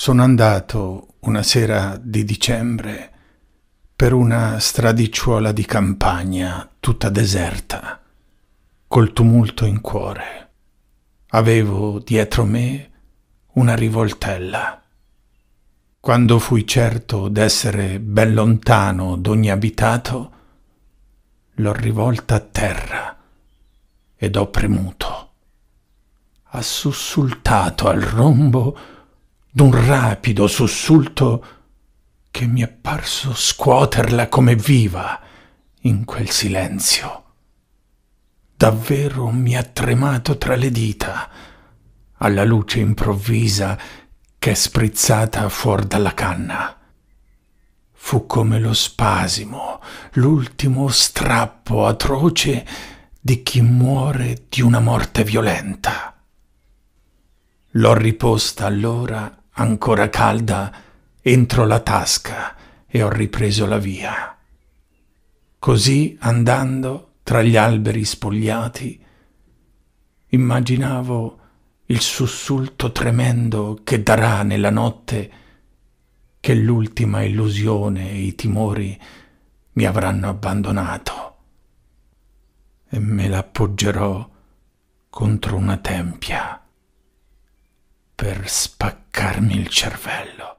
Sono andato una sera di dicembre per una stradicciuola di campagna tutta deserta, col tumulto in cuore. Avevo dietro me una rivoltella. Quando fui certo d'essere ben lontano d'ogni abitato, l'ho rivolta a terra ed ho premuto. Ha sussultato al rombo d'un rapido sussulto che mi è parso scuoterla come viva in quel silenzio. Davvero mi ha tremato tra le dita alla luce improvvisa che è sprizzata fuor dalla canna. Fu come lo spasimo, l'ultimo strappo atroce di chi muore di una morte violenta. L'ho riposta allora ancora calda, entro la tasca e ho ripreso la via. Così andando tra gli alberi spogliati, immaginavo il sussulto tremendo che darà nella notte che l'ultima illusione e i timori mi avranno abbandonato e me l'appoggerò contro una tempia per spaccare leccarmi il cervello.